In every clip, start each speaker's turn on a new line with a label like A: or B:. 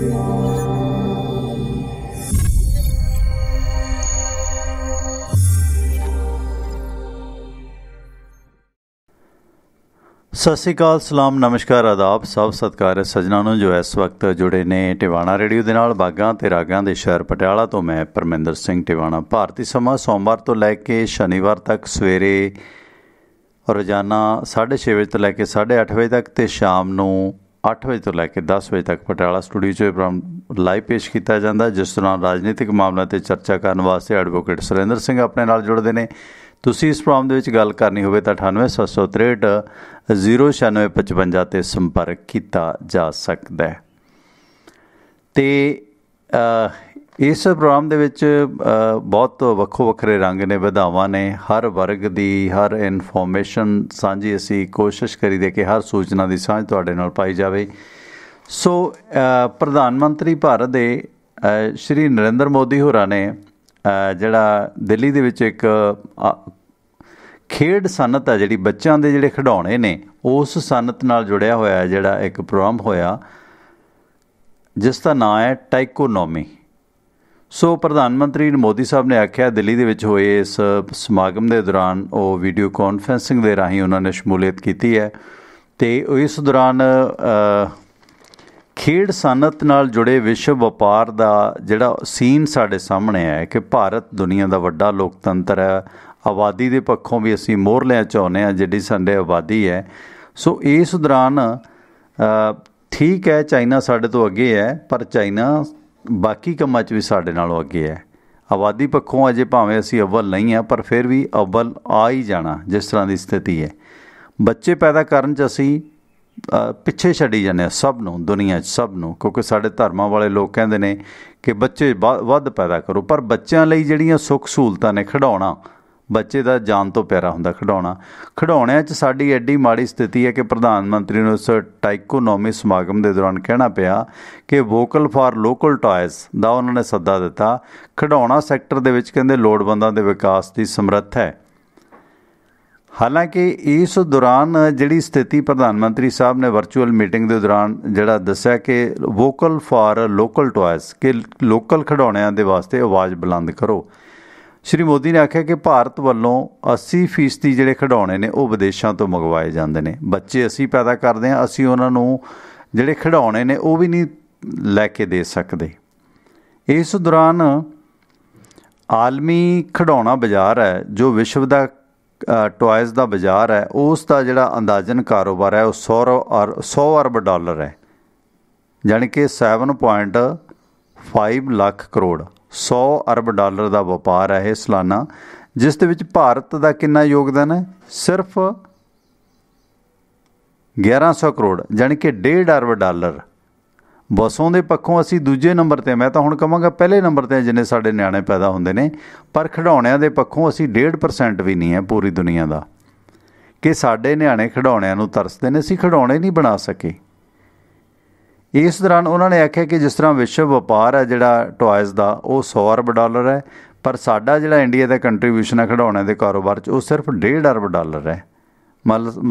A: ਸਤਿ ਸ੍ਰੀ ਅਕਾਲ ਸਲਾਮ ਨਮਸਕਾਰ ਆਦਾਬ ਸਭ ਸਤਿਕਾਰ ਸਜਣਾ ਨੂੰ ਜੋ ਇਸ ਵਕਤ ਜੁੜੇ ਨੇ ਟਿਵਾਣਾ ਰੇਡੀਓ ਦੇ ਨਾਲ ਬਾਗਾਂ ਤੇ ਰਾਗਾਂ ਦੇ ਸ਼ਹਿਰ ਪਟਿਆਲਾ ਤੋਂ ਮੈਂ ਪਰਮਿੰਦਰ ਸਿੰਘ ਟਿਵਾਣਾ ਭਾਰਤੀ ਸਮਾਂ ਸੋਮਵਾਰ ਤੋਂ ਲੈ ਕੇ ਸ਼ਨੀਵਾਰ ਤੱਕ ਸਵੇਰੇ ਰੋਜ਼ਾਨਾ 6:30 ਵਜੇ ਤੋਂ ਲੈ ਕੇ 8:30 ਵਜੇ ਤੱਕ ਤੇ ਸ਼ਾਮ ਨੂੰ 8 ਵਜੇ ਤੋਂ ਲੈ ਕੇ 10 ਵਜੇ ਤੱਕ ਪਟਿਆਲਾ ਸਟੂਡੀਓ 'ਚ ਪ੍ਰੋਗਰਾਮ ਲਾਈਵ ਪੇਸ਼ ਕੀਤਾ ਜਾਂਦਾ ਜਿਸ ਦੌਰਾਨ ਰਾਜਨੀਤਿਕ ਮਾਮਲਿਆਂ ਤੇ ਚਰਚਾ ਕਰਨ ਵਾਸਤੇ ਐਡਵੋਕੇਟ ਸੁਰਿੰਦਰ ਸਿੰਘ ਆਪਣੇ ਨਾਲ ਜੁੜਦੇ ਨੇ ਤੁਸੀਂ ਇਸ ਪ੍ਰੋਗਰਾਮ ਦੇ ਵਿੱਚ ਗੱਲ ਕਰਨੀ ਹੋਵੇ ਤਾਂ 9876309655 ਤੇ ਸੰਪਰਕ ਕੀਤਾ ਜਾ ਸਕਦਾ ਹੈ ਤੇ ਇਸ ਪ੍ਰੋਗਰਾਮ ਦੇ ਵਿੱਚ ਬਹੁਤ ਵੱਖੋ ਵੱਖਰੇ ਰੰਗ ਨੇ ਵਿਧਾਵਾਂ ਨੇ ਹਰ ਵਰਗ ਦੀ ਹਰ ਇਨਫੋਰਮੇਸ਼ਨ ਸਾਂਝੀ ਅਸੀਂ ਕੋਸ਼ਿਸ਼ ਕਰੀ ਦੇ ਕਿ ਹਰ ਸੂਚਨਾ ਦੀ ਸਾਂਝ ਤੁਹਾਡੇ ਨਾਲ ਪਾਈ ਜਾਵੇ ਸੋ ਪ੍ਰਧਾਨ ਮੰਤਰੀ ਭਾਰਤ ਦੇ ਸ਼੍ਰੀ ਨਰਿੰਦਰ ਮੋਦੀ ਹੋਰਾਂ ਨੇ ਜਿਹੜਾ ਦਿੱਲੀ ਦੇ ਵਿੱਚ ਇੱਕ ਖੇਡ ਸਨਤ ਹੈ ਜਿਹੜੀ ਬੱਚਿਆਂ ਦੇ ਜਿਹੜੇ ਖਿਡੌਣੇ ਨੇ ਉਸ ਸਨਤ ਨਾਲ ਜੁੜਿਆ ਹੋਇਆ ਜਿਹੜਾ ਇੱਕ ਪ੍ਰੋਗਰਾਮ ਹੋਇਆ ਜਿਸ ਦਾ ਨਾਮ ਹੈ ਟਾਈਕੋਨੋਮੀ ਸੋ ਪ੍ਰਧਾਨ ਮੰਤਰੀ ਮੋਦੀ ਸਾਹਿਬ ਨੇ ਆਖਿਆ ਦਿੱਲੀ ਦੇ ਵਿੱਚ ਹੋਏ ਇਸ ਸਮਾਗਮ ਦੇ ਦੌਰਾਨ ਉਹ ਵੀਡੀਓ ਕਾਨਫਰੈਂਸਿੰਗ ਦੇ ਰਾਹੀਂ ਉਹਨਾਂ ਨੇ ਸ਼ਮੂਲੀਅਤ ਕੀਤੀ ਹੈ ਤੇ ਇਸ ਦੌਰਾਨ ਖੇਡ ਸਨਤ ਨਾਲ ਜੁੜੇ ਵਿਸ਼ਵ ਵਪਾਰ ਦਾ ਜਿਹੜਾ ਸੀਨ ਸਾਡੇ ਸਾਹਮਣੇ ਹੈ ਕਿ ਭਾਰਤ ਦੁਨੀਆ ਦਾ ਵੱਡਾ ਲੋਕਤੰਤਰ ਹੈ ਆਬਾਦੀ ਦੇ ਪੱਖੋਂ ਵੀ ਅਸੀਂ ਮੋਹਰ ਲਿਆ ਚਾਹੁੰਦੇ ਆ ਜਿਹੜੀ ਸਾਡੇ ਆਬਾਦੀ ਹੈ ਸੋ ਇਸ ਦੌਰਾਨ ਠੀਕ ਹੈ ਚਾਈਨਾ ਸਾਡੇ ਤੋਂ ਅੱਗੇ ਹੈ ਪਰ ਚਾਈਨਾ ਬਾਕੀ ਕੰਮਾਂ 'ਚ ਵੀ ਸਾਡੇ ਨਾਲੋਂ ਅੱਗੇ ਹੈ ਆਬਾਦੀ ਪੱਖੋਂ ਅਜੇ ਭਾਵੇਂ ਅਸੀਂ ਅਵਲ ਨਹੀਂ ਆ ਪਰ ਫਿਰ ਵੀ ਅਵਲ ਆ ਹੀ ਜਾਣਾ ਜਿਸ ਤਰ੍ਹਾਂ ਦੀ ਸਥਿਤੀ ਹੈ ਬੱਚੇ ਪੈਦਾ ਕਰਨ 'ਚ ਅਸੀਂ ਪਿੱਛੇ ਛੱਡੀ ਜਾਂਦੇ ਆ ਸਭ ਨੂੰ ਦੁਨੀਆ 'ਚ ਸਭ ਨੂੰ ਕਿਉਂਕਿ ਸਾਡੇ ਧਰਮਾਂ ਵਾਲੇ ਲੋਕ ਕਹਿੰਦੇ ਨੇ ਕਿ ਬੱਚੇ ਵੱਧ ਪੈਦਾ ਕਰੋ ਪਰ ਬੱਚਿਆਂ ਲਈ ਜਿਹੜੀਆਂ ਸੁੱਖ ਸਹੂਲਤਾਂ ਨੇ ਖਿਡਾਉਣਾ ਬੱਚੇ ਦਾ ਜਾਨ ਤੋਂ ਪਿਆਰਾ ਹੁੰਦਾ ਖਿਡੌਣਾ ਖਿਡੌਣਿਆਂ 'ਚ ਸਾਡੀ ਐਡੀ ਮਾੜੀ ਸਥਿਤੀ ਹੈ ਕਿ ਪ੍ਰਧਾਨ ਮੰਤਰੀ ਨੂੰ ਉਸ ਟਾਈਕੋਨੋਮੀ ਸਮਾਗਮ ਦੇ ਦੌਰਾਨ ਕਹਿਣਾ ਪਿਆ ਕਿ ਵੋਕਲ ਫਾਰ ਲੋਕਲ ਟਾਇਜ਼ ਦਾ ਉਹਨਾਂ ਨੇ ਸੱਦਾ ਦਿੱਤਾ ਖਿਡੌਣਾ ਸੈਕਟਰ ਦੇ ਵਿੱਚ ਕਹਿੰਦੇ ਲੋੜਵੰਦਾਂ ਦੇ ਵਿਕਾਸ ਦੀ ਸਮਰੱਥ ਹੈ ਹਾਲਾਂਕਿ ਇਸ ਦੌਰਾਨ ਜਿਹੜੀ ਸਥਿਤੀ ਪ੍ਰਧਾਨ ਮੰਤਰੀ ਸਾਹਿਬ ਨੇ ਵਰਚੁਅਲ ਮੀਟਿੰਗ ਦੇ ਦੌਰਾਨ ਜਿਹੜਾ ਦੱਸਿਆ ਕਿ ਵੋਕਲ ਫਾਰ ਲੋਕਲ ਟੌਇਜ਼ ਕਿ ਲੋਕਲ ਖਿਡੌਣਿਆਂ ਦੇ ਵਾਸਤੇ ਆਵਾਜ਼ ਬੁਲੰਦ ਕਰੋ ਸ਼੍ਰੀ ਮੋਦੀ ਨੇ ਆਖਿਆ ਕਿ ਭਾਰਤ ਵੱਲੋਂ 80% ਜਿਹੜੇ ਖਿਡੌਣੇ ਨੇ ਉਹ ਵਿਦੇਸ਼ਾਂ ਤੋਂ ਮੰਗਵਾਏ ਜਾਂਦੇ ਨੇ ਬੱਚੇ ਅਸੀਂ ਪੈਦਾ ਕਰਦੇ ਹਾਂ ਅਸੀਂ ਉਹਨਾਂ ਨੂੰ ਜਿਹੜੇ ਖਿਡੌਣੇ ਨੇ ਉਹ ਵੀ ਨਹੀਂ ਲੈ ਕੇ ਦੇ ਸਕਦੇ ਇਸ ਦੌਰਾਨ ਆਲਮੀ ਖਿਡੌਣਾ ਬਾਜ਼ਾਰ ਹੈ ਜੋ ਵਿਸ਼ਵ ਦਾ ਟੌਇਜ਼ ਦਾ ਬਾਜ਼ਾਰ ਹੈ ਉਸ ਦਾ ਜਿਹੜਾ ਅੰਦਾਜ਼ਨ ਕਾਰੋਬਾਰ ਹੈ ਉਹ 100 100 ਅਰਬ ਡਾਲਰ ਹੈ ਜਾਨਕਿ 7.5 ਲੱਖ ਕਰੋੜ 100 ਅਰਬ ਡਾਲਰ ਦਾ ਵਪਾਰ ਹੈ ਇਹ ਸਾਲਾਨਾ ਜਿਸ ਦੇ ਵਿੱਚ ਭਾਰਤ ਦਾ ਕਿੰਨਾ ਯੋਗਦਾਨ ਹੈ ਸਿਰਫ 1100 ਕਰੋੜ ਜਾਨੀ ਕਿ 1.5 ਅਰਬ ਡਾਲਰ ਬਸੋਂ ਦੇ ਪੱਖੋਂ ਅਸੀਂ ਦੂਜੇ ਨੰਬਰ ਤੇ ਮੈਂ ਤਾਂ ਹੁਣ ਕਹਾਂਗਾ ਪਹਿਲੇ ਨੰਬਰ ਤੇ ਜਿੰਨੇ ਸਾਡੇ ਨਿਆਣੇ ਪੈਦਾ ਹੁੰਦੇ ਨੇ ਪਰ ਖਿਡੌਣਿਆਂ ਦੇ ਪੱਖੋਂ ਅਸੀਂ 1.5% ਵੀ ਨਹੀਂ ਹੈ ਪੂਰੀ ਦੁਨੀਆ ਦਾ ਕਿ ਸਾਡੇ ਨਿਆਣੇ ਖਿਡੌਣਿਆਂ ਨੂੰ ਤਰਸਦੇ ਨੇ ਅਸੀਂ ਖਿਡੌਣੇ ਨਹੀਂ ਬਣਾ ਸਕੇ ਇਸ ਦੌਰਾਨ ਉਹਨਾਂ ਨੇ ਆਖਿਆ ਕਿ ਜਿਸ ਤਰ੍ਹਾਂ ਵਿਸ਼ਵ ਵਪਾਰ ਹੈ ਜਿਹੜਾ ਟੌਇਜ਼ ਦਾ ਉਹ 100 ਅਰਬ ਡਾਲਰ ਹੈ ਪਰ ਸਾਡਾ ਜਿਹੜਾ ਇੰਡੀਆ ਦਾ ਕੰਟਰੀਬਿਊਸ਼ਨ ਹੈ ਖੜਾਉਣੇ ਦੇ ਕਾਰੋਬਾਰ 'ਚ ਉਹ ਸਿਰਫ 1.5 ਅਰਬ ਡਾਲਰ ਹੈ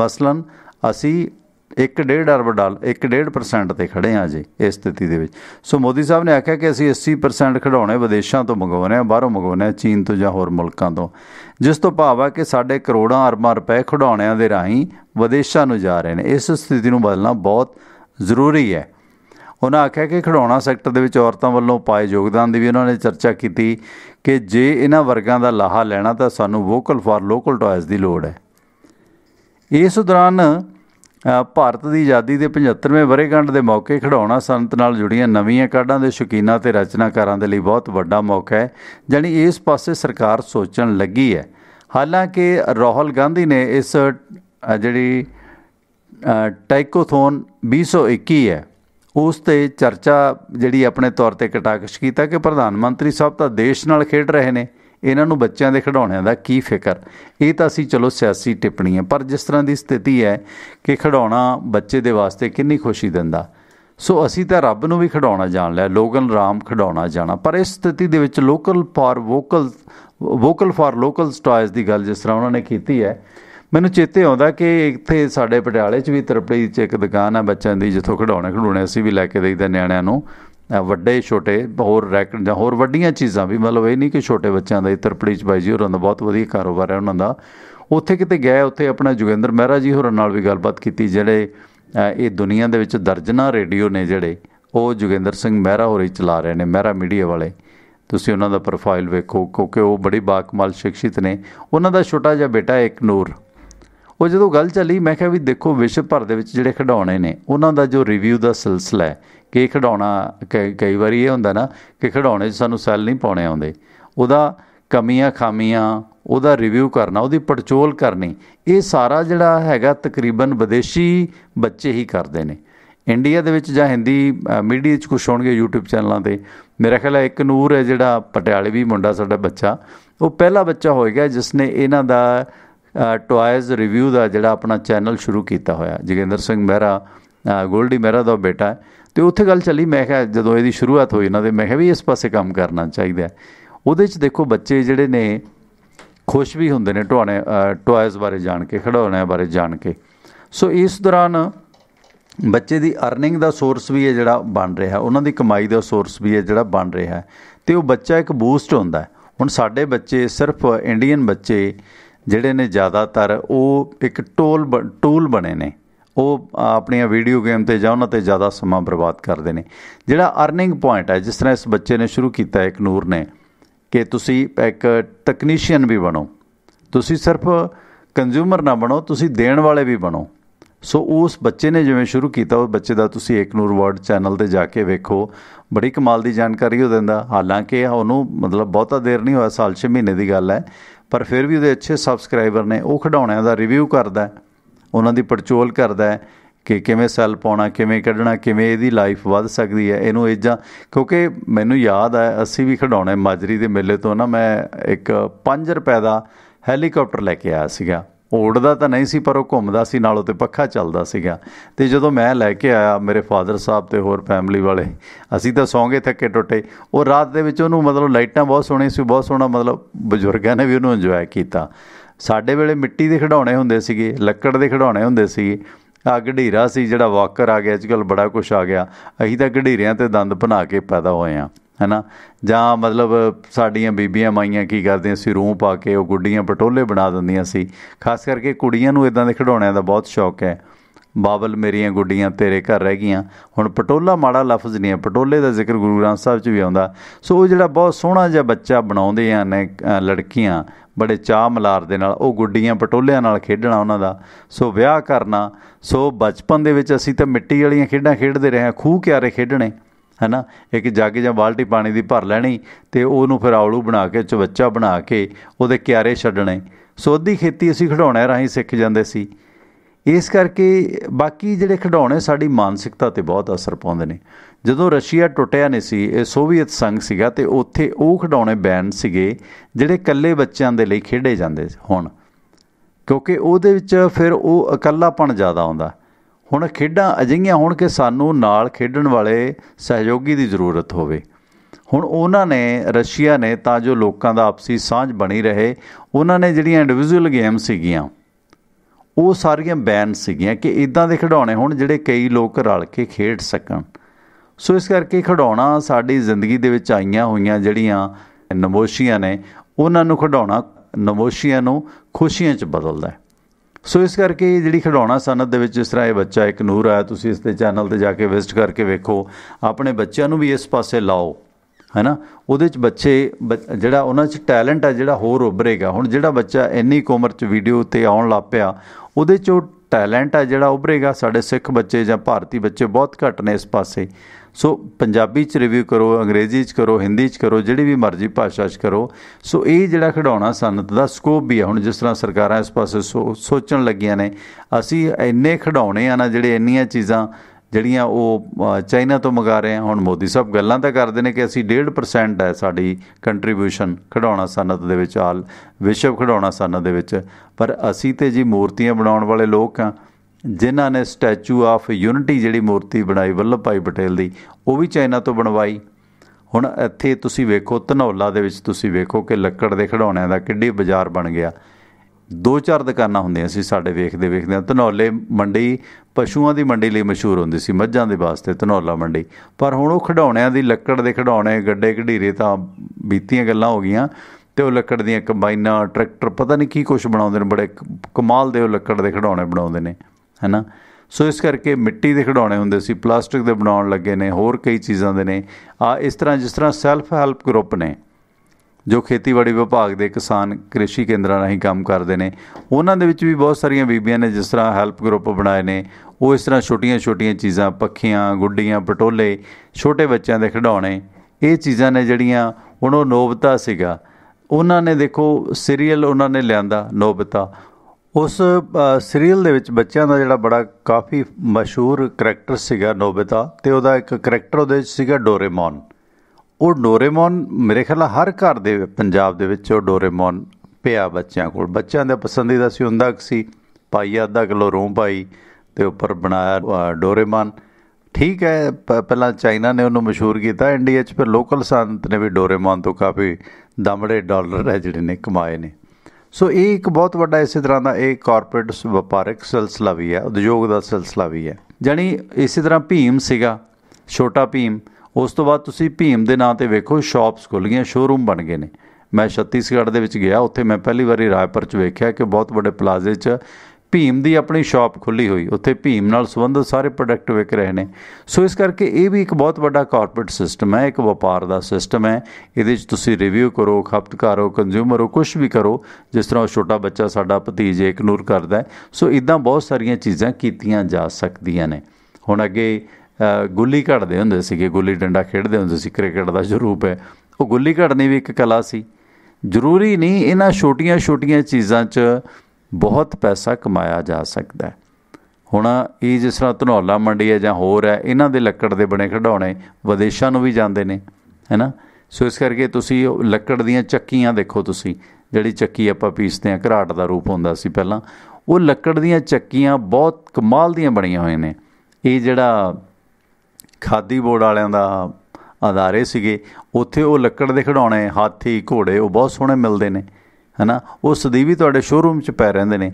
A: ਮਸਲਨ ਅਸੀਂ 1.5 ਅਰਬ ਡਾਲਰ 1.5% ਤੇ ਖੜੇ ਆ ਜੀ ਇਸ ਸਥਿਤੀ ਦੇ ਵਿੱਚ ਸੋ ਮੋਦੀ ਸਾਹਿਬ ਨੇ ਆਖਿਆ ਕਿ ਅਸੀਂ 80% ਖਿਡੌਣੇ ਵਿਦੇਸ਼ਾਂ ਤੋਂ ਮੰਗਵਾਉਂਦੇ ਆ ਬਾਹਰੋਂ ਮੰਗਵਾਉਂਦੇ ਆ ਚੀਨ ਤੋਂ ਜਾਂ ਹੋਰ ਮੁਲਕਾਂ ਤੋਂ ਜਿਸ ਤੋਂ ਭਾਵ ਹੈ ਕਿ ਸਾਡੇ ਕਰੋੜਾਂ ਅਰਬਾਂ ਰੁਪਏ ਖਿਡੌਣਿਆਂ ਦੇ ਰਾਹੀਂ ਵਿਦੇਸ਼ਾਂ ਨੂੰ ਜਾ ਰਹੇ ਨੇ ਇਸ ਸਥਿਤੀ ਨੂੰ ਬਦਲਣਾ ਬਹੁਤ ਜ਼ਰੂਰੀ ਹੈ ਉਹਨਾਂ ਆਖਿਆ ਕਿ ਖਿਡੌਣਾ ਸੈਕਟਰ ਦੇ ਵਿੱਚ ਔਰਤਾਂ ਵੱਲੋਂ ਪਾਏ ਯੋਗਦਾਨ ਦੀ ਵੀ ਉਹਨਾਂ ਨੇ ਚਰਚਾ ਕੀਤੀ ਕਿ ਜੇ ਇਹਨਾਂ ਵਰਗਾਂ ਦਾ ਲਾਹਾ ਲੈਣਾ ਤਾਂ ਸਾਨੂੰ ਵੋਕਲ ਫਾਰ ਲੋਕਲ ਟੌਇਜ਼ ਦੀ ਲੋੜ ਹੈ ਇਸ ਦੌਰਾਨ ਭਾਰਤ ਦੀ ਆਜ਼ਾਦੀ ਦੇ 75ਵੇਂ ਵਰ੍ਹੇਗੰਢ ਦੇ ਮੌਕੇ ਖਿਡੌਣਾ ਸੰਤ ਨਾਲ ਜੁੜੀਆਂ ਨਵੀਆਂ ਕਾਢਾਂ ਦੇ ਸ਼ਕੀਨਾ ਤੇ ਰਚਨਾਕਾਰਾਂ ਦੇ ਲਈ ਬਹੁਤ ਵੱਡਾ ਮੌਕਾ ਹੈ ਜਾਨੀ ਇਸ ਪਾਸੇ ਸਰਕਾਰ ਸੋਚਣ ਲੱਗੀ ਹੈ ਹਾਲਾਂਕਿ ਰੋਹਲ ਗਾਂਧੀ ਨੇ ਇਸ ਜਿਹੜੀ ਟਾਈਕੋਥੋਨ 2021 ਹੈ ਉਸ ਤੇ ਚਰਚਾ ਜਿਹੜੀ ਆਪਣੇ ਤੌਰ ਤੇ ਕਟਾਕਸ਼ ਕੀਤਾ ਕਿ ਪ੍ਰਧਾਨ ਮੰਤਰੀ ਸਾਹਿਬ ਤਾਂ ਦੇਸ਼ ਨਾਲ ਖੇਡ ਰਹੇ ਨੇ ਇਹਨਾਂ ਨੂੰ ਬੱਚਿਆਂ ਦੇ ਖਿਡੌਣਿਆਂ ਦਾ ਕੀ ਫਿਕਰ ਇਹ ਤਾਂ ਅਸੀਂ ਚਲੋ ਸਿਆਸੀ ਟਿੱਪਣੀ ਹੈ ਪਰ ਜਿਸ ਤਰ੍ਹਾਂ ਦੀ ਸਥਿਤੀ ਹੈ ਕਿ ਖਿਡੌਣਾ ਬੱਚੇ ਦੇ ਵਾਸਤੇ ਕਿੰਨੀ ਖੁਸ਼ੀ ਦਿੰਦਾ ਸੋ ਅਸੀਂ ਤਾਂ ਰੱਬ ਨੂੰ ਵੀ ਖਿਡੌਣਾ ਜਾਣ ਲਿਆ ਲੋਕਨ ਰਾਮ ਖਿਡੌਣਾ ਜਾਣਾ ਪਰ ਇਸ ਸਥਿਤੀ ਦੇ ਵਿੱਚ local for vocal vocal for local toys ਦੀ ਗੱਲ ਜਿਸ ਤਰ੍ਹਾਂ ਉਹਨਾਂ ਨੇ ਕੀਤੀ ਹੈ ਮੈਨੂੰ ਚੇਤੇ ਆਉਂਦਾ ਕਿ ਇੱਥੇ ਸਾਡੇ ਪਟਿਆਲੇ 'ਚ ਵੀ ਤਰਪੜੀ 'ਚ ਇੱਕ ਦੁਕਾਨ ਆ ਬੱਚਿਆਂ ਦੀ ਜਿੱਥੋਂ ਖਿਡੌਣੇ ਖਿਡੌਣੇ ਅਸੀਂ ਵੀ ਲੈ ਕੇ ਦੇਈਦਾ ਨਿਆਣਿਆਂ ਨੂੰ ਵੱਡੇ ਛੋਟੇ ਹੋਰ ਰੈਕ ਜਾਂ ਹੋਰ ਵੱਡੀਆਂ ਚੀਜ਼ਾਂ ਵੀ ਮਤਲਬ ਇਹ ਨਹੀਂ ਕਿ ਛੋਟੇ ਬੱਚਿਆਂ ਦਾ ਹੀ ਤਰਪੜੀ 'ਚ ਬਾਈ ਜੀ ਹੋਰਾਂ ਦਾ ਬਹੁਤ ਵਧੀਆ ਕਾਰੋਬਾਰ ਹੈ ਉਹਨਾਂ ਦਾ ਉੱਥੇ ਕਿਤੇ ਗਏ ਉੱਥੇ ਆਪਣਾ ਜੁਗਿੰਦਰ ਮਹਿਰਾ ਜੀ ਹੋਰਾਂ ਨਾਲ ਵੀ ਗੱਲਬਾਤ ਕੀਤੀ ਜਿਹੜੇ ਇਹ ਦੁਨੀਆ ਦੇ ਵਿੱਚ ਦਰਜਨਾ ਰੇਡੀਓ ਨੇ ਜਿਹੜੇ ਉਹ ਜੁਗਿੰਦਰ ਸਿੰਘ ਮਹਿਰਾ ਹੋਰੀ ਚਲਾ ਰਹੇ ਨੇ ਮਹਿਰਾ ਮੀਡੀਆ ਵਾਲੇ ਤੁਸੀਂ ਉਹਨਾਂ ਦਾ ਪ੍ਰੋਫਾਈਲ ਵੇਖੋ ਕਿਉਂਕਿ ਉਹ ਬੜੀ ਬਾਕਮਾਲ ਸ਼ਖਸੀਅਤ ਨੇ ਉਹਨਾਂ ਦਾ ਛੋਟਾ ਜਿਹਾ ਬੇਟਾ ਇੱਕ ਨੂਰ ਉਹ ਜਦੋਂ ਗੱਲ ਚੱਲੀ ਮੈਂ ਕਿਹਾ ਵੀ ਦੇਖੋ ਵਿਸ਼ਵ ਭਰ ਦੇ ਵਿੱਚ ਜਿਹੜੇ ਖਿਡਾਉਣੇ ਨੇ ਉਹਨਾਂ ਦਾ ਜੋ ਰਿਵਿਊ ਦਾ ਸਿਲਸਿਲਾ ਹੈ ਕਿ ਖਿਡਾਉਣਾ ਕਈ ਵਾਰੀ ਇਹ ਹੁੰਦਾ ਨਾ ਕਿ ਖਿਡਾਉਣੇ ਸਾਨੂੰ ਸੈੱਲ ਨਹੀਂ ਪਾਉਣੇ ਆਉਂਦੇ ਉਹਦਾ ਕਮੀਆਂ ਖਾਮੀਆਂ ਉਹਦਾ ਰਿਵਿਊ ਕਰਨਾ ਉਹਦੀ ਪੜਚੋਲ ਕਰਨੀ ਇਹ ਸਾਰਾ ਜਿਹੜਾ ਹੈਗਾ ਤਕਰੀਬਨ ਵਿਦੇਸ਼ੀ ਬੱਚੇ ਹੀ ਕਰਦੇ ਨੇ ਇੰਡੀਆ ਦੇ ਵਿੱਚ ਜਾਂ ਹਿੰਦੀ ਮੀਡੀਆ 'ਚ ਕੁਝ ਹੋਣਗੇ YouTube ਚੈਨਲਾਂ ਤੇ ਮੇਰਾ ਖਿਆਲ ਹੈ ਇੱਕ ਨੂਰ ਹੈ ਜਿਹੜਾ ਪਟਿਆਲੇ ਵੀ ਮੁੰਡਾ ਸਾਡਾ ਬੱਚਾ ਉਹ ਪਹਿਲਾ ਬੱਚਾ ਹੋਏਗਾ ਜਿਸ ਨੇ ਇਹਨਾਂ ਦਾ ਟੁਆਇਜ਼ ਰਿਵਿਊ ਦਾ ਜਿਹੜਾ ਆਪਣਾ ਚੈਨਲ ਸ਼ੁਰੂ ਕੀਤਾ ਹੋਇਆ ਜਗਿੰਦਰ ਸਿੰਘ ਮਹਿਰਾ ਗੋਲਡੀ ਮਹਿਰਾ ਦਾ ਬੇਟਾ ਤੇ ਉੱਥੇ ਗੱਲ ਚੱਲੀ ਮੈਂ ਕਿਹਾ ਜਦੋਂ ਇਹਦੀ ਸ਼ੁਰੂਆਤ ਹੋਈ ਇਹਨਾਂ ਦੇ ਮੈਂ ਕਿਹਾ ਵੀ ਇਸ ਪਾਸੇ ਕੰਮ ਕਰਨਾ ਚਾਹੀਦਾ ਉਹਦੇ ਚ ਦੇਖੋ ਬੱਚੇ ਜਿਹੜੇ ਨੇ ਖੁਸ਼ ਵੀ ਹੁੰਦੇ ਨੇ ਟੁਆਣੇ ਟੁਆਇਜ਼ ਬਾਰੇ ਜਾਣ ਕੇ ਖਿਡੌਣਿਆਂ ਬਾਰੇ ਜਾਣ ਕੇ ਸੋ ਇਸ ਦੌਰਾਨ ਬੱਚੇ ਦੀ ਅਰਨਿੰਗ ਦਾ ਸੋਰਸ ਵੀ ਹੈ ਜਿਹੜਾ ਬਣ ਰਿਹਾ ਉਹਨਾਂ ਦੀ ਕਮਾਈ ਦਾ ਸੋਰਸ ਵੀ ਹੈ ਜਿਹੜਾ ਬਣ ਰਿਹਾ ਤੇ ਉਹ ਬੱਚਾ ਇੱਕ ਬੂਸਟ ਹੁੰਦਾ ਹੁਣ ਸਾਡੇ ਬੱਚੇ ਸਿਰਫ ਇੰਡੀਅਨ ਬੱਚੇ ਜਿਹੜੇ ਨੇ ਜ਼ਿਆਦਾਤਰ ਉਹ ਇੱਕ ਟੋਲ ਟੂਲ ਬਣੇ ਨੇ ਉਹ ਆਪਣੀਆਂ ਵੀਡੀਓ ਗੇਮ ਤੇ ਜਾਂ ਉਹਨਾਂ ਤੇ ਜ਼ਿਆਦਾ ਸਮਾਂ ਬਰਬਾਦ ਕਰਦੇ ਨੇ ਜਿਹੜਾ ਅਰਨਿੰਗ ਪੁਆਇੰਟ ਹੈ ਜਿਸ ਤਰ੍ਹਾਂ ਇਸ ਬੱਚੇ ਨੇ ਸ਼ੁਰੂ ਕੀਤਾ ਇੱਕ ਨੂਰ ਨੇ ਕਿ ਤੁਸੀਂ ਇੱਕ ਟੈਕਨੀਸ਼ੀਅਨ ਵੀ ਬਣੋ ਤੁਸੀਂ ਸਿਰਫ ਕੰਜ਼ਿਊਮਰ ਨਾ ਬਣੋ ਤੁਸੀਂ ਦੇਣ ਵਾਲੇ ਵੀ ਬਣੋ ਸੋ ਉਸ ਬੱਚੇ ਨੇ ਜਿਵੇਂ ਸ਼ੁਰੂ ਕੀਤਾ ਉਹ ਬੱਚੇ ਦਾ ਤੁਸੀਂ ਇੱਕ ਨੂਰ ਵਰਡ ਚੈਨਲ ਤੇ ਜਾ ਕੇ ਵੇਖੋ ਬੜੀ ਕਮਾਲ ਦੀ ਜਾਣਕਾਰੀ ਉਹ ਦਿੰਦਾ ਹਾਲਾਂਕਿ ਉਹਨੂੰ ਮਤਲਬ ਬਹੁਤਾ ਦੇਰ ਨਹੀਂ ਹੋਇਆ ਸਾਲ 6 ਮਹੀਨੇ ਦੀ ਗੱਲ ਹੈ ਪਰ ਫਿਰ ਵੀ ਉਹਦੇ ਅੱਛੇ ਸਬਸਕ੍ਰਾਈਬਰ ਨੇ ਉਹ ਖਡਾਉਣਿਆਂ ਦਾ ਰਿਵਿਊ ਕਰਦਾ ਉਹਨਾਂ ਦੀ ਪੜਚੋਲ ਕਰਦਾ ਕਿ ਕਿਵੇਂ ਸੈੱਲ ਪਾਉਣਾ ਕਿਵੇਂ ਕੱਢਣਾ ਕਿਵੇਂ ਇਹਦੀ ਲਾਈਫ ਵੱਧ ਸਕਦੀ ਹੈ ਇਹਨੂੰ ਇਜਾਂ ਕਿਉਂਕਿ ਮੈਨੂੰ ਯਾਦ ਆ ਅਸੀਂ ਵੀ ਖਡਾਉਣੇ ਮਾਜਰੀ ਦੇ ਮੇਲੇ ਤੋਂ ਨਾ ਮੈਂ ਇੱਕ 5 ਰੁਪਏ ਦਾ ਹੈਲੀਕਾਪਟਰ ਲੈ ਕੇ ਆਇਆ ਸੀਗਾ ਉੜਦਾ ਤਾਂ ਨਹੀਂ ਸੀ ਪਰ ਉਹ ਘੁੰਮਦਾ ਸੀ ਨਾਲੋਂ ਤੇ ਪੱਖਾ ਚੱਲਦਾ ਸੀਗਾ ਤੇ ਜਦੋਂ ਮੈਂ ਲੈ ਕੇ ਆਇਆ ਮੇਰੇ ਫਾਦਰ ਸਾਹਿਬ ਤੇ ਹੋਰ ਫੈਮਿਲੀ ਵਾਲੇ ਅਸੀਂ ਤਾਂ ਸੌਂਗੇ ਥੱਕੇ ਟੁੱਟੇ ਉਹ ਰਾਤ ਦੇ ਵਿੱਚ ਉਹਨੂੰ ਮਤਲਬ ਲਾਈਟਾਂ ਬਹੁਤ ਸੋਹਣੀਆਂ ਸੀ ਬਹੁਤ ਸੋਹਣਾ ਮਤਲਬ ਬਜ਼ੁਰਗਾਂ ਨੇ ਵੀ ਉਹਨੂੰ ਇੰਜੋਏ ਕੀਤਾ ਸਾਡੇ ਵੇਲੇ ਮਿੱਟੀ ਦੇ ਖਿਡੌਣੇ ਹੁੰਦੇ ਸੀਗੇ ਲੱਕੜ ਦੇ ਖਿਡੌਣੇ ਹੁੰਦੇ ਸੀਗੇ ਆ ਗਢੀਰਾ ਸੀ ਜਿਹੜਾ ਵਾਕਰ ਆ ਗਿਆ ਅੱਜਕੱਲ ਬੜਾ ਕੁਝ ਆ ਗਿਆ ਅਸੀਂ ਤਾਂ ਗਢੀਰਿਆਂ ਤੇ ਦੰਦ ਬਣਾ ਕੇ ਪੈਦਾ ਹੋਏ ਆ ਹੈਨਾ ਜਾਂ ਮਤਲਬ ਸਾਡੀਆਂ ਬੀਬੀਆਂ ਮਾਈਆਂ ਕੀ ਕਰਦੀਆਂ ਸੀ ਰੂਹ ਪਾ ਕੇ ਉਹ ਗੁੱਡੀਆਂ ਪਟੋਲੇ ਬਣਾ ਦਿੰਦੀਆਂ ਸੀ ਖਾਸ ਕਰਕੇ ਕੁੜੀਆਂ ਨੂੰ ਇਦਾਂ ਦੇ ਖਿਡੌਣਿਆਂ ਦਾ ਬਹੁਤ ਸ਼ੌਕ ਹੈ ਬਾਬਲ ਮੇਰੀਆਂ ਗੁੱਡੀਆਂ ਤੇਰੇ ਘਰ ਰਹਿ ਗਈਆਂ ਹੁਣ ਪਟੋਲਾ ਮਾੜਾ ਲਫ਼ਜ਼ ਨਹੀਂ ਹੈ ਪਟੋਲੇ ਦਾ ਜ਼ਿਕਰ ਗੁਰੂ ਗ੍ਰੰਥ ਸਾਹਿਬ 'ਚ ਵੀ ਆਉਂਦਾ ਸੋ ਉਹ ਜਿਹੜਾ ਬਹੁਤ ਸੋਹਣਾ ਜਿਹਾ ਬੱਚਾ ਬਣਾਉਂਦੇ ਆ ਨੇ ਲੜਕੀਆਂ ਬੜੇ ਚਾਹ ਮਲਾਰ ਦੇ ਨਾਲ ਉਹ ਗੁੱਡੀਆਂ ਪਟੋਲਿਆਂ ਨਾਲ ਖੇਡਣਾ ਉਹਨਾਂ ਦਾ ਸੋ ਵਿਆਹ ਕਰਨਾ ਸੋ ਬਚਪਨ ਦੇ ਵਿੱਚ ਅਸੀਂ ਤਾਂ ਮਿੱਟੀ ਵਾਲੀਆਂ ਖੇਡਾਂ ਖੇਡਦੇ ਰਹੇ ਆ ਖੂਹ ਕਿਆਰੇ ਖੇਡਣੇ ਹੈਨਾ ਇੱਕ ਜੱਗ ਜਾਂ ਬਾਲਟੀ ਪਾਣੀ ਦੀ ਭਰ ਲੈਣੀ ਤੇ ਉਹਨੂੰ ਫਿਰ ਆਲੂ ਬਣਾ ਕੇ ਚਵੱਚਾ ਬਣਾ ਕੇ ਉਹਦੇ ਕਿਆਰੇ ਛੱਡਣੇ ਸੋਧੀ ਖੇਤੀ ਅਸੀਂ ਖਡਾਉਣੇ ਰਾਹੀਂ ਸਿੱਖ ਜਾਂਦੇ ਸੀ ਇਸ ਕਰਕੇ ਬਾਕੀ ਜਿਹੜੇ ਖਡਾਉਣੇ ਸਾਡੀ ਮਾਨਸਿਕਤਾ ਤੇ ਬਹੁਤ ਅਸਰ ਪਾਉਂਦੇ ਨੇ ਜਦੋਂ ਰਸ਼ੀਆ ਟੁੱਟਿਆ ਨਹੀਂ ਸੀ ਇਹ ਸੋਵੀਅਤ ਸੰਘ ਸੀਗਾ ਤੇ ਉੱਥੇ ਉਹ ਖਡਾਉਣੇ ਬੈਨ ਸੀਗੇ ਜਿਹੜੇ ਇਕੱਲੇ ਬੱਚਿਆਂ ਦੇ ਲਈ ਖੇਡੇ ਜਾਂਦੇ ਹੁਣ ਕਿਉਂਕਿ ਉਹਦੇ ਵਿੱਚ ਫਿਰ ਉਹ ਇਕੱਲਾਪਣ ਜ਼ਿਆਦਾ ਆਉਂਦਾ ਹੁਣ ਖੇਡਾਂ ਅਜਿਹੀਆਂ ਹੋਣ ਕਿ ਸਾਨੂੰ ਨਾਲ ਖੇਡਣ ਵਾਲੇ ਸਹਿਯੋਗੀ ਦੀ ਜ਼ਰੂਰਤ ਹੋਵੇ ਹੁਣ ਉਹਨਾਂ ਨੇ ਰਸ਼ੀਆ ਨੇ ਤਾਂ ਜੋ ਲੋਕਾਂ ਦਾ ਆਪਸੀ ਸਾਂਝ ਬਣੀ ਰਹੇ ਉਹਨਾਂ ਨੇ ਜਿਹੜੀਆਂ ਇੰਡੀਵਿਜੂਅਲ ਗੇਮ ਸੀਗੀਆਂ ਉਹ ਸਾਰੀਆਂ ਬੈਨ ਸੀਗੀਆਂ ਕਿ ਇਦਾਂ ਦੇ ਖਿਡੌਣੇ ਹੁਣ ਜਿਹੜੇ ਕਈ ਲੋਕ ਰਲ ਕੇ ਖੇਡ ਸਕਣ ਸੋ ਇਸ ਕਰਕੇ ਖਿਡੌਣਾ ਸਾਡੀ ਜ਼ਿੰਦਗੀ ਦੇ ਵਿੱਚ ਆਈਆਂ ਹੋਈਆਂ ਜਿਹੜੀਆਂ ਨਮੋਸ਼ੀਆਂ ਨੇ ਉਹਨਾਂ ਨੂੰ ਖਿਡੌਣਾ ਨਮੋਸ਼ੀਆਂ ਨੂੰ ਖੁਸ਼ੀਆਂ 'ਚ ਬਦਲਦਾ ਹੈ ਸੋ ਇਸ ਕਰਕੇ ਜਿਹੜੀ ਖਿਡੌਣਾ ਸਨਤ ਦੇ ਵਿੱਚ ਜਿਸ ਤਰ੍ਹਾਂ ਇਹ ਬੱਚਾ ਇੱਕ ਨੂਰ ਆ ਤੁਸੀਂ ਇਸ ਤੇ ਚੈਨਲ ਤੇ ਜਾ ਕੇ ਵਿਜ਼ਿਟ ਕਰਕੇ ਵੇਖੋ ਆਪਣੇ ਬੱਚਿਆਂ ਨੂੰ ਵੀ ਇਸ ਪਾਸੇ ਲਾਓ ਹੈਨਾ ਉਹਦੇ ਚ ਬੱਚੇ ਜਿਹੜਾ ਉਹਨਾਂ ਚ ਟੈਲੈਂਟ ਆ ਜਿਹੜਾ ਹੋਰ ਉੱਭਰੇਗਾ ਹੁਣ ਜਿਹੜਾ ਬੱਚਾ ਇੰਨੀ ਉਮਰ ਚ ਵੀਡੀਓ ਤੇ ਆਉਣ ਲੱਗ ਪਿਆ ਉਹਦੇ ਚੋਂ ਟੈਲੈਂਟ ਆ ਜਿਹੜਾ ਉੱਭਰੇਗਾ ਸਾਡੇ ਸਿੱਖ ਬੱਚੇ ਜਾਂ ਭਾਰਤੀ ਬੱਚੇ ਬਹੁਤ ਘੱਟ ਨੇ ਇਸ ਪਾਸੇ ਸੋ ਪੰਜਾਬੀ ਚ ਰਿਵਿਊ ਕਰੋ ਅੰਗਰੇਜ਼ੀ ਚ ਕਰੋ ਹਿੰਦੀ ਚ ਕਰੋ ਜਿਹੜੀ ਵੀ ਮਰਜ਼ੀ ਭਾਸ਼ਾ ਚ ਕਰੋ ਸੋ ਇਹ ਜਿਹੜਾ ਖਿਡਾਉਣਾ ਸਨਤ ਦਾ ਸਕੋਪ ਵੀ ਆ ਹੁਣ ਜਿਸ ਤਰ੍ਹਾਂ ਸਰਕਾਰਾਂ ਇਸ ਪਾਸੇ ਸੋਚਣ ਲੱਗੀਆਂ ਨੇ ਅਸੀਂ ਇੰਨੇ ਖਿਡਾਉਣੇ ਆ ਨਾ ਜਿਹੜੇ ਇੰਨੀਆਂ ਚੀਜ਼ਾਂ ਜਿਹੜੀਆਂ ਉਹ ਚਾਈਨਾ ਤੋਂ ਮੰਗਾ ਰਹੇ ਆ ਹੁਣ ਮੋਦੀ ਸਾਹਿਬ ਗੱਲਾਂ ਤਾਂ ਕਰਦੇ ਨੇ ਕਿ ਅਸੀਂ 1.5% ਹੈ ਸਾਡੀ ਕੰਟਰੀਬਿਊਸ਼ਨ ਖਡਾਉਣਾ ਸਨਤ ਦੇ ਵਿੱਚ ਆਲ ਵਿਸ਼ਵ ਖਡਾਉਣਾ ਸਨਤ ਦੇ ਵਿੱਚ ਪਰ ਅਸੀਂ ਤੇ ਜੀ ਮੂਰਤੀਆਂ ਬਣਾਉਣ ਵਾਲੇ ਲੋਕ ਆ ਜਿਨ੍ਹਾਂ ਨੇ ਸਟੈਚੂ ਆਫ ਯੂਨਿਟੀ ਜਿਹੜੀ ਮੂਰਤੀ ਬਣਾਈ ਵੱਲਭ ਭਾਈ ਪਟੇਲ ਦੀ ਉਹ ਵੀ ਚਾਈਨਾ ਤੋਂ ਬਣਵਾਈ ਹੁਣ ਇੱਥੇ ਤੁਸੀਂ ਵੇਖੋ ਧਨੌਲਾ ਦੇ ਵਿੱਚ ਤੁਸੀਂ ਵੇਖੋ ਕਿ ਲੱਕੜ ਦੇ ਖਿਡੌਣਿਆਂ ਦਾ ਕਿੱਡੀ ਬਾਜ਼ਾਰ ਬਣ ਗਿਆ ਦੋ ਚਾਰ ਦੁਕਾਨਾਂ ਹੁੰਦੀਆਂ ਸੀ ਸਾਡੇ ਵੇਖਦੇ ਵੇਖਦੇ ਧਨੌਲੇ ਮੰਡੀ ਪਸ਼ੂਆਂ ਦੀ ਮੰਡੀ ਲਈ ਮਸ਼ਹੂਰ ਹੁੰਦੀ ਸੀ ਮੱਝਾਂ ਦੇ ਵਾਸਤੇ ਧਨੌਲਾ ਮੰਡੀ ਪਰ ਹੁਣ ਉਹ ਖਿਡੌਣਿਆਂ ਦੀ ਲੱਕੜ ਦੇ ਖਿਡੌਣੇ ਗੱਡੇ ਘੜੀਰੇ ਤਾਂ ਬੀਤੀਆਂ ਗੱਲਾਂ ਹੋ ਗਈਆਂ ਤੇ ਉਹ ਲੱਕੜ ਦੀਆਂ ਕੰਬਾਈਨਾਂ ਟਰੈਕਟਰ ਪਤਾ ਨਹੀਂ ਕੀ ਕੁਝ ਬਣਾਉਂਦੇ ਨੇ ਬੜੇ ਕਮਾਲ ਦੇ ਉਹ ਲੱਕੜ ਦੇ ਖਿਡੌਣੇ ਬਣਾਉਂਦੇ ਨੇ ਹੈਨਾ ਸੋ ਇਸ ਕਰਕੇ ਮਿੱਟੀ ਦੇ ਖਿਡੌਣੇ ਹੁੰਦੇ ਸੀ ਪਲਾਸਟਿਕ ਦੇ ਬਣਾਉਣ ਲੱਗੇ ਨੇ ਹੋਰ ਕਈ ਚੀਜ਼ਾਂ ਦੇ ਨੇ ਆ ਇਸ ਤਰ੍ਹਾਂ ਜਿਸ ਤਰ੍ਹਾਂ ਸੈਲਫ ਹੈਲਪ ਗਰੁੱਪ ਨੇ ਜੋ ਖੇਤੀਬਾੜੀ ਵਿਭਾਗ ਦੇ ਕਿਸਾਨ ਕ੍ਰਿਸ਼ੀ ਕੇਂਦਰਾਂ ਨਾਲ ਹੀ ਕੰਮ ਕਰਦੇ ਨੇ ਉਹਨਾਂ ਦੇ ਵਿੱਚ ਵੀ ਬਹੁਤ ਸਾਰੀਆਂ ਬੀਬੀਆਂ ਨੇ ਜਿਸ ਤਰ੍ਹਾਂ ਹੈਲਪ ਗਰੁੱਪ ਬਣਾਏ ਨੇ ਉਹ ਇਸ ਤਰ੍ਹਾਂ ਛੋਟੀਆਂ-ਛੋਟੀਆਂ ਚੀਜ਼ਾਂ ਪੱਖੀਆਂ ਗੁੱਡੀਆਂ ਪਟੋਲੇ ਛੋਟੇ ਬੱਚਿਆਂ ਦੇ ਖਿਡੌਣੇ ਇਹ ਚੀਜ਼ਾਂ ਨੇ ਜਿਹੜੀਆਂ ਉਹਨੋਂ ਨੋਬਤਾ ਸੀਗਾ ਉਹਨਾਂ ਨੇ ਦੇਖੋ ਸੀਰੀਅਲ ਉਹਨਾਂ ਨੇ ਲਿਆਂਦਾ ਨੋਬਤਾ ਉਸ ਸੀਰੀਅਲ ਦੇ ਵਿੱਚ ਬੱਚਿਆਂ ਦਾ ਜਿਹੜਾ ਬੜਾ ਕਾਫੀ ਮਸ਼ਹੂਰ ਕੈਰੈਕਟਰ ਸੀਗਾ ਨੋਬਿਤਾ ਤੇ ਉਹਦਾ ਇੱਕ ਕੈਰੈਕਟਰ ਉਹਦੇ ਵਿੱਚ ਸੀਗਾ ਡੋਰੇਮੋਨ ਉਹ ਡੋਰੇਮੋਨ ਮੇਰੇ ਖਿਆਲ ਨਾਲ ਹਰ ਘਰ ਦੇ ਪੰਜਾਬ ਦੇ ਵਿੱਚ ਉਹ ਡੋਰੇਮੋਨ ਪਿਆ ਬੱਚਿਆਂ ਕੋਲ ਬੱਚਿਆਂ ਦਾ ਪਸੰਦੀਦਾ ਸੀ ਹੁੰਦਾ ਸੀ ਪਾਈ ਅੱਧਾ ਕਿਲੋ ਰੋਂ ਪਾਈ ਤੇ ਉੱਪਰ ਬਣਾਇਆ ਡੋਰੇਮੋਨ ਠੀਕ ਹੈ ਪਹਿਲਾਂ ਚਾਈਨਾ ਨੇ ਉਹਨੂੰ ਮਸ਼ਹੂਰ ਕੀਤਾ ਇੰਡੀਆ 'ਚ ਫਿਰ ਲੋਕਲ ਸੰਤ ਨੇ ਵੀ ਡੋਰੇਮੋਨ ਤੋਂ ਕਾਫੀ ਦਮੜੇ ਡਾਲਰ ਹੈ ਜਿਹੜੇ ਨੇ ਕਮਾਏ ਨੇ ਸੋ ਇਹ ਇੱਕ ਬਹੁਤ ਵੱਡਾ ਇਸੇ ਤਰ੍ਹਾਂ ਦਾ ਇਹ ਕਾਰਪੋਰੇਟ ਵਪਾਰਕ ਸਿਲਸਿਲਾ ਵੀ ਹੈ ਉਦਯੋਗ ਦਾ ਸਿਲਸਿਲਾ ਵੀ ਹੈ ਜਾਨੀ ਇਸੇ ਤਰ੍ਹਾਂ ਭੀਮ ਸੀਗਾ ਛੋਟਾ ਭੀਮ ਉਸ ਤੋਂ ਬਾਅਦ ਤੁਸੀਂ ਭੀਮ ਦੇ ਨਾਂ ਤੇ ਵੇਖੋ ਸ਼ਾਪਸ ਖੁੱਲ ਗਈਆਂ ਸ਼ੋਰੂਮ ਬਣ ਗਏ ਨੇ ਮੈਂ ਛੱਤੀਸਗੜ੍ਹ ਦੇ ਵਿੱਚ ਗਿਆ ਉੱਥੇ ਮੈਂ ਪਹਿਲੀ ਵਾਰੀ ਰਾਏਪੁਰ ਚ ਵੇਖਿਆ ਕਿ ਬਹੁਤ ਵੱਡੇ ਪਲਾਜ਼ੇ 'ਚ ਭੀਮ ਦੀ ਆਪਣੀ ਸ਼ਾਪ ਖੁੱਲੀ ਹੋਈ ਉੱਥੇ ਭੀਮ ਨਾਲ ਸੰਬੰਧਿਤ ਸਾਰੇ ਪ੍ਰੋਡਕਟ ਵਿਕ ਰਹੇ ਨੇ ਸੋ ਇਸ ਕਰਕੇ ਇਹ ਵੀ ਇੱਕ ਬਹੁਤ ਵੱਡਾ ਕਾਰਪੋਰੇਟ ਸਿਸਟਮ ਹੈ ਇੱਕ ਵਪਾਰ ਦਾ ਸਿਸਟਮ ਹੈ ਇਹਦੇ ਵਿੱਚ ਤੁਸੀਂ ਰਿਵਿਊ ਕਰੋ ਖਪਤਕਾਰ ਹੋ ਕੰਜ਼ਿਊਮਰ ਹੋ ਕੁਝ ਵੀ ਕਰੋ ਜਿਸ ਤਰ੍ਹਾਂ ਉਹ ਛੋਟਾ ਬੱਚਾ ਸਾਡਾ ਭਤੀਜੇ ਇਕਨੂਰ ਕਰਦਾ ਸੋ ਇਦਾਂ ਬਹੁਤ ਸਾਰੀਆਂ ਚੀਜ਼ਾਂ ਕੀਤੀਆਂ ਜਾ ਸਕਦੀਆਂ ਨੇ ਹੁਣ ਅੱਗੇ ਗੁੱਲੀ ਘੜਦੇ ਹੁੰਦੇ ਸੀਗੇ ਗੁੱਲੀ ਡੰਡਾ ਖੇਡਦੇ ਹੁੰਦੇ ਸੀ ਕ੍ਰਿਕਟ ਦਾ ਜੋ ਰੂਪ ਹੈ ਉਹ ਗੁੱਲੀ ਘੜਨੀ ਵੀ ਇੱਕ ਕਲਾ ਸੀ ਜ਼ਰੂਰੀ ਨਹੀਂ ਇਹਨਾਂ ਛੋਟੀਆਂ-ਛੋਟੀਆਂ ਚੀਜ਼ਾਂ 'ਚ ਬਹੁਤ ਪੈਸਾ ਕਮਾਇਆ ਜਾ ਸਕਦਾ ਹੈ ਹੁਣ ਇਹ ਜਿਸ ਤਰ੍ਹਾਂ ਧਨੌਲਾ ਮੰਡੀ ਹੈ ਜਾਂ ਹੋਰ ਹੈ ਇਹਨਾਂ ਦੇ ਲੱਕੜ ਦੇ ਬਣੇ ਖਡਾਉਣੇ ਵਿਦੇਸ਼ਾਂ ਨੂੰ ਵੀ ਜਾਂਦੇ ਨੇ ਹੈਨਾ ਸੋ ਇਸ ਕਰਕੇ ਤੁਸੀਂ ਲੱਕੜ ਦੀਆਂ ਚੱਕੀਆਂ ਦੇਖੋ ਤੁਸੀਂ ਜਿਹੜੀ ਚੱਕੀ ਆਪਾਂ ਪੀਸਦੇ ਆ ਘਰਾਟ ਦਾ ਰੂਪ ਹੁੰਦਾ ਸੀ ਪਹਿਲਾਂ ਉਹ ਲੱਕੜ ਦੀਆਂ ਚੱਕੀਆਂ ਬਹੁਤ ਕਮਾਲ ਦੀਆਂ ਬਣੀਆਂ ਹੋਈਆਂ ਨੇ ਇਹ ਜਿਹੜਾ ਖਾਦੀ ਬੋਰਡ ਵਾਲਿਆਂ ਦਾ ਆਧਾਰੇ ਸੀਗੇ ਉੱਥੇ ਉਹ ਲੱਕੜ ਦੇ ਖਡਾਉਣੇ ਹਾਥੀ ਘੋੜੇ ਉਹ ਬਹੁਤ ਸੋਹਣੇ ਮਿਲਦੇ ਨੇ ਹੈਨਾ ਉਹ ਸਦੀਵੀ ਤੁਹਾਡੇ ਸ਼ੋਰੂਮ 'ਚ ਪੈ ਰਹਿੰਦੇ ਨੇ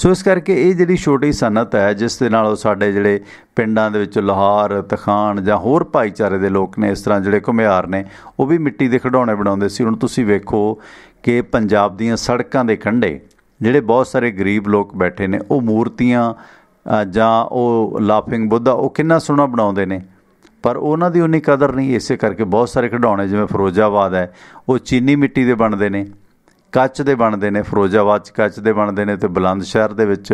A: ਸੋ ਇਸ ਕਰਕੇ ਇਹ ਜਿਹੜੀ ਛੋਟੀ ਸਨਤ ਹੈ ਜਿਸ ਦੇ ਨਾਲ ਉਹ ਸਾਡੇ ਜਿਹੜੇ ਪਿੰਡਾਂ ਦੇ ਵਿੱਚ ਲੋਹਾਰ ਤਖਾਨ ਜਾਂ ਹੋਰ ਭਾਈਚਾਰੇ ਦੇ ਲੋਕ ਨੇ ਇਸ ਤਰ੍ਹਾਂ ਜਿਹੜੇ ਘੁਮਿਆਰ ਨੇ ਉਹ ਵੀ ਮਿੱਟੀ ਦੇ ਖਡਾਉਣੇ ਬਣਾਉਂਦੇ ਸੀ ਹੁਣ ਤੁਸੀਂ ਵੇਖੋ ਕਿ ਪੰਜਾਬ ਦੀਆਂ ਸੜਕਾਂ ਦੇ ਕੰਢੇ ਜਿਹੜੇ ਬਹੁਤ ਸਾਰੇ ਗਰੀਬ ਲੋਕ ਬੈਠੇ ਨੇ ਉਹ ਮੂਰਤੀਆਂ ਜਾਂ ਉਹ ਲਾਫਿੰਗ ਬੁੱਧਾ ਉਹ ਕਿੰਨਾ ਸੋਹਣਾ ਬਣਾਉਂਦੇ ਨੇ ਪਰ ਉਹਨਾਂ ਦੀ ਉਨੀ ਕਦਰ ਨਹੀਂ ਇਸੇ ਕਰਕੇ ਬਹੁਤ ਸਾਰੇ ਖਡਾਉਣੇ ਜਿਵੇਂ ਫਰੋਜ਼ਾਬਾਦ ਹੈ ਉਹ ਚੀਨੀ ਮਿੱਟੀ ਦੇ ਬਣਦੇ ਨੇ ਕੱਚ ਦੇ ਬਣਦੇ ਨੇ ਫਿਰੋਜ਼ਾਬਾਦ 'ਚ ਕੱਚ ਦੇ ਬਣਦੇ ਨੇ ਤੇ ਬਲੰਦ ਸ਼ਹਿਰ ਦੇ ਵਿੱਚ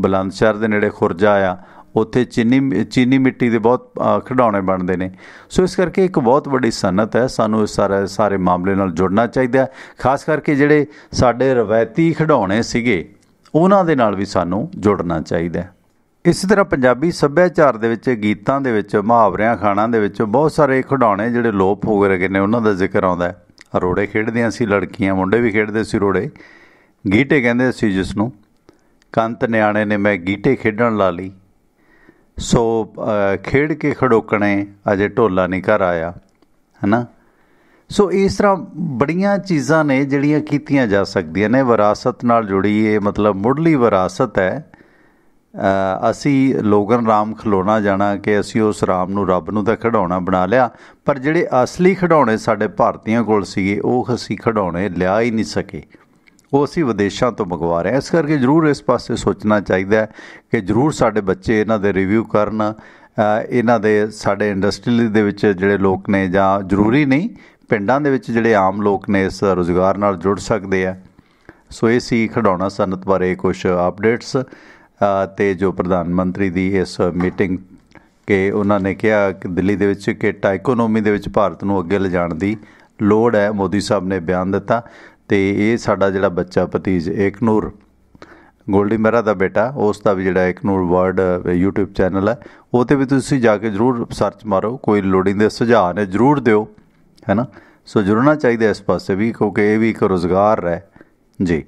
A: ਬਲੰਦ ਸ਼ਹਿਰ ਦੇ ਨੇੜੇ ਖੁਰਜਾ ਆ ਉੱਥੇ ਚੀਨੀ ਚੀਨੀ ਮਿੱਟੀ ਦੇ ਬਹੁਤ ਖਿਡੌਣੇ ਬਣਦੇ ਨੇ ਸੋ ਇਸ ਕਰਕੇ ਇੱਕ ਬਹੁਤ ਵੱਡੀ ਸਨਤ ਹੈ ਸਾਨੂੰ ਇਸ ਸਾਰੇ ਸਾਰੇ ਮਾਮਲੇ ਨਾਲ ਜੁੜਨਾ ਚਾਹੀਦਾ ਖਾਸ ਕਰਕੇ ਜਿਹੜੇ ਸਾਡੇ ਰਵਾਇਤੀ ਖਿਡੌਣੇ ਸੀਗੇ ਉਹਨਾਂ ਦੇ ਨਾਲ ਵੀ ਸਾਨੂੰ ਜੁੜਨਾ ਚਾਹੀਦਾ ਇਸੇ ਤਰ੍ਹਾਂ ਪੰਜਾਬੀ ਸੱਭਿਆਚਾਰ ਦੇ ਵਿੱਚ ਗੀਤਾਂ ਦੇ ਵਿੱਚ ਮੁਹਾਵਰਿਆਂ ਖਾਣਾਂ ਦੇ ਵਿੱਚ ਬਹੁਤ ਸਾਰੇ ਖਿਡੌਣੇ ਜਿਹੜੇ ਲੋਪ ਹੋ ਗਏ ਨੇ ਉਹਨਾਂ ਦਾ ਜ਼ਿਕਰ ਆਉਂਦਾ ਹੈ ਰੋੜੇ ਖੇਡਦੀਆਂ ਸੀ ਲੜਕੀਆਂ ਮੁੰਡੇ ਵੀ ਖੇਡਦੇ ਸੀ ਰੋੜੇ ਗੀਟੇ ਕਹਿੰਦੇ ਸੀ ਜਿਸ ਨੂੰ ਕੰਤ ਨਿਆਣੇ ਨੇ ਮੈਂ ਗੀਟੇ ਖੇਡਣ ਲਾ ਲਈ ਸੋ ਖੇਡ ਕੇ ਖੜੋਕਣੇ ਅਜੇ ਢੋਲਾ ਨਹੀਂ ਘਰ ਆਇਆ ਹਨਾ ਸੋ ਇਸ ਤਰ੍ਹਾਂ ਬੜੀਆਂ ਚੀਜ਼ਾਂ ਨੇ ਜਿਹੜੀਆਂ ਕੀਤੀਆਂ ਜਾ ਸਕਦੀਆਂ ਨੇ ਵਿਰਾਸਤ ਨਾਲ ਜੁੜੀ ਇਹ ਮਤਲਬ ਮੁੱਢਲੀ ਵਿਰਾਸਤ ਹੈ ਅਸੀਂ ਲੋਗਨ ਰਾਮ ਖਲੋਣਾ ਜਾਣਾ ਕਿ ਅਸੀਂ ਉਸ ਰਾਮ ਨੂੰ ਰੱਬ ਨੂੰ ਤਾਂ ਖੜਾਉਣਾ ਬਣਾ ਲਿਆ ਪਰ ਜਿਹੜੇ ਅਸਲੀ ਖੜਾਉਣੇ ਸਾਡੇ ਭਾਰਤੀਆਂ ਕੋਲ ਸੀਗੇ ਉਹ ਅਸੀਂ ਖੜਾਉਣੇ ਲਿਆ ਹੀ ਨਹੀਂ ਸਕੇ ਉਹ ਅਸੀਂ ਵਿਦੇਸ਼ਾਂ ਤੋਂ ਮੰਗਵਾ ਰਹੇ ਹਾਂ ਇਸ ਕਰਕੇ ਜ਼ਰੂਰ ਇਸ ਪਾਸੇ ਸੋਚਣਾ ਚਾਹੀਦਾ ਹੈ ਕਿ ਜ਼ਰੂਰ ਸਾਡੇ ਬੱਚੇ ਇਹਨਾਂ ਦੇ ਰਿਵਿਊ ਕਰਨ ਇਹਨਾਂ ਦੇ ਸਾਡੇ ਇੰਡਸਟਰੀ ਦੇ ਵਿੱਚ ਜਿਹੜੇ ਲੋਕ ਨੇ ਜਾਂ ਜ਼ਰੂਰੀ ਨਹੀਂ ਪਿੰਡਾਂ ਦੇ ਵਿੱਚ ਜਿਹੜੇ ਆਮ ਲੋਕ ਨੇ ਇਸ ਰੋਜ਼ਗਾਰ ਨਾਲ ਜੁੜ ਸਕਦੇ ਆ ਸੋ ਇਹ ਸੀ ਖੜਾਉਣਾ ਸਨਤ ਬਾਰੇ ਕੁਝ ਅਪਡੇਟਸ ਤੇ ਜੋ ਪ੍ਰਧਾਨ ਮੰਤਰੀ ਦੀ ਇਸ ਮੀਟਿੰਗ ਕਿ ਉਹਨਾਂ ਨੇ ਕਿਹਾ ਕਿ ਦਿੱਲੀ ਦੇ ਵਿੱਚ ਕਿ ਟਾਈਕਨੋਮੀ ਦੇ ਵਿੱਚ ਭਾਰਤ ਨੂੰ ਅੱਗੇ ਲਿਜਾਣ ਦੀ ਲੋੜ ਹੈ ਮੋਦੀ ਸਾਹਿਬ ਨੇ ਬਿਆਨ ਦਿੱਤਾ ਤੇ ਇਹ ਸਾਡਾ ਜਿਹੜਾ ਬੱਚਾ ਭਤੀਜ ਏਕਨੂਰ ਗੋਲਡੀ ਮਹਿਰਾ ਦਾ ਬੇਟਾ ਉਸ ਦਾ ਵੀ ਜਿਹੜਾ ਇਕਨੂਰ ਵਰਡ YouTube ਚੈਨਲ ਹੈ ਉਹਤੇ ਵੀ ਤੁਸੀਂ ਜਾ ਕੇ ਜਰੂਰ ਸਰਚ ਮਾਰੋ ਕੋਈ ਲੋੜੀਂਦੇ ਸੁਝਾਅ ਨੇ ਜਰੂਰ ਦਿਓ ਹੈਨਾ ਸੋ ਜੁੜਨਾ ਚਾਹੀਦਾ ਇਸ ਪਾਸੇ ਵੀ ਕਿਉਂਕਿ ਇਹ ਵੀ ਇੱਕ ਰੋਜ਼ਗਾਰ ਹੈ ਜੀ